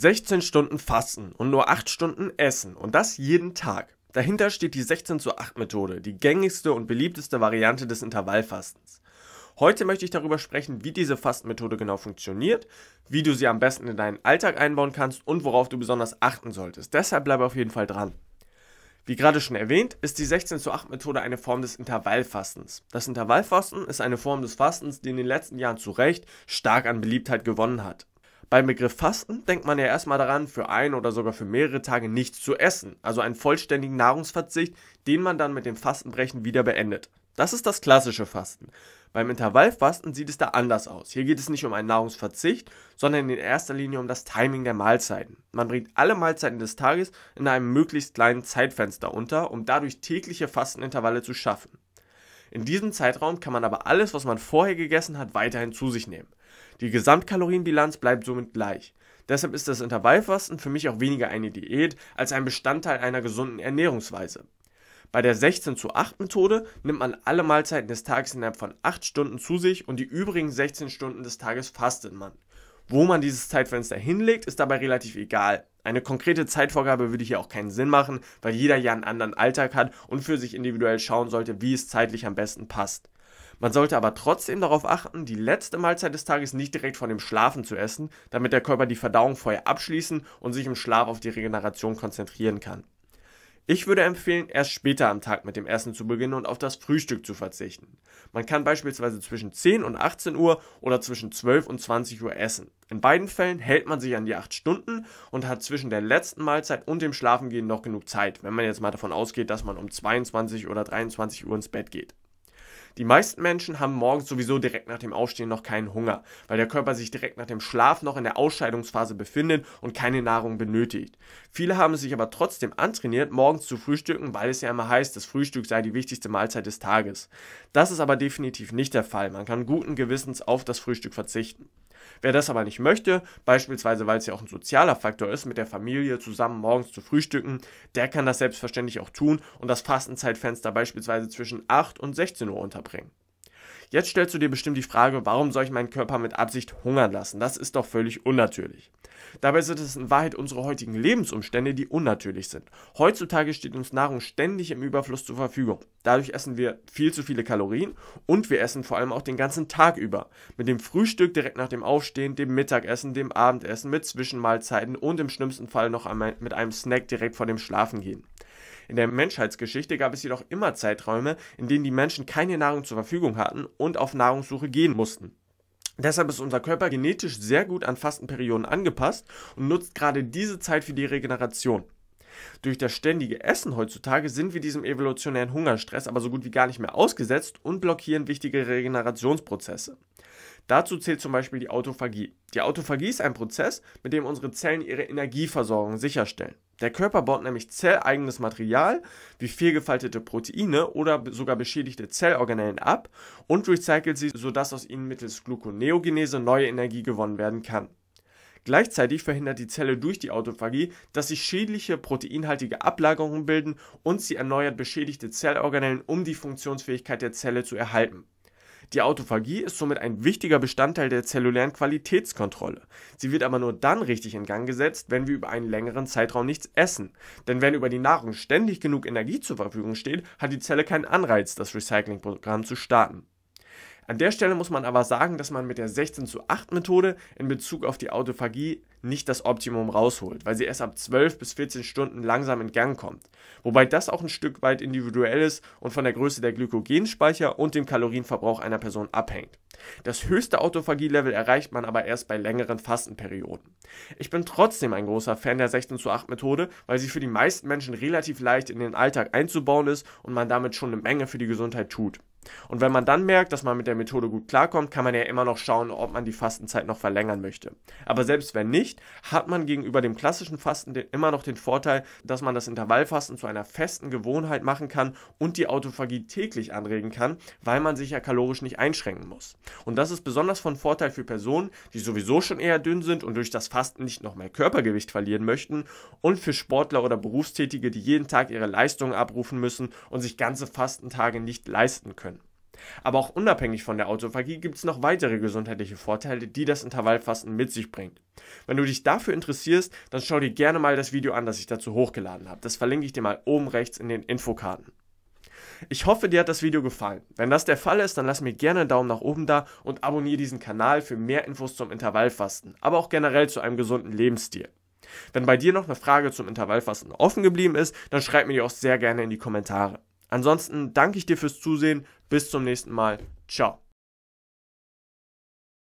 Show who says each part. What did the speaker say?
Speaker 1: 16 Stunden fasten und nur 8 Stunden essen und das jeden Tag. Dahinter steht die 16 zu 8 Methode, die gängigste und beliebteste Variante des Intervallfastens. Heute möchte ich darüber sprechen, wie diese Fastenmethode genau funktioniert, wie du sie am besten in deinen Alltag einbauen kannst und worauf du besonders achten solltest. Deshalb bleibe auf jeden Fall dran. Wie gerade schon erwähnt, ist die 16 zu 8 Methode eine Form des Intervallfastens. Das Intervallfasten ist eine Form des Fastens, die in den letzten Jahren zu Recht stark an Beliebtheit gewonnen hat. Beim Begriff Fasten denkt man ja erstmal daran, für ein oder sogar für mehrere Tage nichts zu essen, also einen vollständigen Nahrungsverzicht, den man dann mit dem Fastenbrechen wieder beendet. Das ist das klassische Fasten. Beim Intervallfasten sieht es da anders aus. Hier geht es nicht um einen Nahrungsverzicht, sondern in erster Linie um das Timing der Mahlzeiten. Man bringt alle Mahlzeiten des Tages in einem möglichst kleinen Zeitfenster unter, um dadurch tägliche Fastenintervalle zu schaffen. In diesem Zeitraum kann man aber alles, was man vorher gegessen hat, weiterhin zu sich nehmen. Die Gesamtkalorienbilanz bleibt somit gleich. Deshalb ist das Intervallfasten für mich auch weniger eine Diät als ein Bestandteil einer gesunden Ernährungsweise. Bei der 16 zu 8 Methode nimmt man alle Mahlzeiten des Tages innerhalb von 8 Stunden zu sich und die übrigen 16 Stunden des Tages fastet man. Wo man dieses Zeitfenster hinlegt, ist dabei relativ egal. Eine konkrete Zeitvorgabe würde hier auch keinen Sinn machen, weil jeder ja einen anderen Alltag hat und für sich individuell schauen sollte, wie es zeitlich am besten passt. Man sollte aber trotzdem darauf achten, die letzte Mahlzeit des Tages nicht direkt vor dem Schlafen zu essen, damit der Körper die Verdauung vorher abschließen und sich im Schlaf auf die Regeneration konzentrieren kann. Ich würde empfehlen, erst später am Tag mit dem Essen zu beginnen und auf das Frühstück zu verzichten. Man kann beispielsweise zwischen 10 und 18 Uhr oder zwischen 12 und 20 Uhr essen. In beiden Fällen hält man sich an die 8 Stunden und hat zwischen der letzten Mahlzeit und dem Schlafengehen noch genug Zeit, wenn man jetzt mal davon ausgeht, dass man um 22 oder 23 Uhr ins Bett geht. Die meisten Menschen haben morgens sowieso direkt nach dem Aufstehen noch keinen Hunger, weil der Körper sich direkt nach dem Schlaf noch in der Ausscheidungsphase befindet und keine Nahrung benötigt. Viele haben es sich aber trotzdem antrainiert, morgens zu frühstücken, weil es ja immer heißt, das Frühstück sei die wichtigste Mahlzeit des Tages. Das ist aber definitiv nicht der Fall. Man kann guten Gewissens auf das Frühstück verzichten. Wer das aber nicht möchte, beispielsweise weil es ja auch ein sozialer Faktor ist, mit der Familie zusammen morgens zu frühstücken, der kann das selbstverständlich auch tun und das Fastenzeitfenster beispielsweise zwischen 8 und 16 Uhr unterbringen. Jetzt stellst du dir bestimmt die Frage, warum soll ich meinen Körper mit Absicht hungern lassen? Das ist doch völlig unnatürlich. Dabei sind es in Wahrheit unsere heutigen Lebensumstände, die unnatürlich sind. Heutzutage steht uns Nahrung ständig im Überfluss zur Verfügung. Dadurch essen wir viel zu viele Kalorien und wir essen vor allem auch den ganzen Tag über. Mit dem Frühstück direkt nach dem Aufstehen, dem Mittagessen, dem Abendessen, mit Zwischenmahlzeiten und im schlimmsten Fall noch mit einem Snack direkt vor dem Schlafengehen. In der Menschheitsgeschichte gab es jedoch immer Zeiträume, in denen die Menschen keine Nahrung zur Verfügung hatten und auf Nahrungssuche gehen mussten. Deshalb ist unser Körper genetisch sehr gut an Fastenperioden angepasst und nutzt gerade diese Zeit für die Regeneration. Durch das ständige Essen heutzutage sind wir diesem evolutionären Hungerstress aber so gut wie gar nicht mehr ausgesetzt und blockieren wichtige Regenerationsprozesse. Dazu zählt zum Beispiel die Autophagie. Die Autophagie ist ein Prozess, mit dem unsere Zellen ihre Energieversorgung sicherstellen. Der Körper baut nämlich zelleigenes Material wie vielgefaltete Proteine oder sogar beschädigte Zellorganellen ab und recycelt sie, sodass aus ihnen mittels Gluconeogenese neue Energie gewonnen werden kann. Gleichzeitig verhindert die Zelle durch die Autophagie, dass sich schädliche proteinhaltige Ablagerungen bilden und sie erneuert beschädigte Zellorganellen, um die Funktionsfähigkeit der Zelle zu erhalten. Die Autophagie ist somit ein wichtiger Bestandteil der zellulären Qualitätskontrolle. Sie wird aber nur dann richtig in Gang gesetzt, wenn wir über einen längeren Zeitraum nichts essen. Denn wenn über die Nahrung ständig genug Energie zur Verfügung steht, hat die Zelle keinen Anreiz, das Recyclingprogramm zu starten. An der Stelle muss man aber sagen, dass man mit der 16 zu 8 Methode in Bezug auf die Autophagie nicht das Optimum rausholt, weil sie erst ab 12 bis 14 Stunden langsam in Gang kommt. Wobei das auch ein Stück weit individuell ist und von der Größe der Glykogenspeicher und dem Kalorienverbrauch einer Person abhängt. Das höchste Autophagie-Level erreicht man aber erst bei längeren Fastenperioden. Ich bin trotzdem ein großer Fan der 16 zu 8 Methode, weil sie für die meisten Menschen relativ leicht in den Alltag einzubauen ist und man damit schon eine Menge für die Gesundheit tut. Und wenn man dann merkt, dass man mit der Methode gut klarkommt, kann man ja immer noch schauen, ob man die Fastenzeit noch verlängern möchte. Aber selbst wenn nicht, hat man gegenüber dem klassischen Fasten immer noch den Vorteil, dass man das Intervallfasten zu einer festen Gewohnheit machen kann und die Autophagie täglich anregen kann, weil man sich ja kalorisch nicht einschränken muss. Und das ist besonders von Vorteil für Personen, die sowieso schon eher dünn sind und durch das Fasten nicht noch mehr Körpergewicht verlieren möchten und für Sportler oder Berufstätige, die jeden Tag ihre Leistungen abrufen müssen und sich ganze Fastentage nicht leisten können. Aber auch unabhängig von der Autophagie gibt es noch weitere gesundheitliche Vorteile, die das Intervallfasten mit sich bringt. Wenn du dich dafür interessierst, dann schau dir gerne mal das Video an, das ich dazu hochgeladen habe. Das verlinke ich dir mal oben rechts in den Infokarten. Ich hoffe, dir hat das Video gefallen. Wenn das der Fall ist, dann lass mir gerne einen Daumen nach oben da und abonniere diesen Kanal für mehr Infos zum Intervallfasten, aber auch generell zu einem gesunden Lebensstil. Wenn bei dir noch eine Frage zum Intervallfasten offen geblieben ist, dann schreib mir die auch sehr gerne in die Kommentare. Ansonsten danke ich dir fürs Zusehen. Bis zum nächsten Mal. Ciao.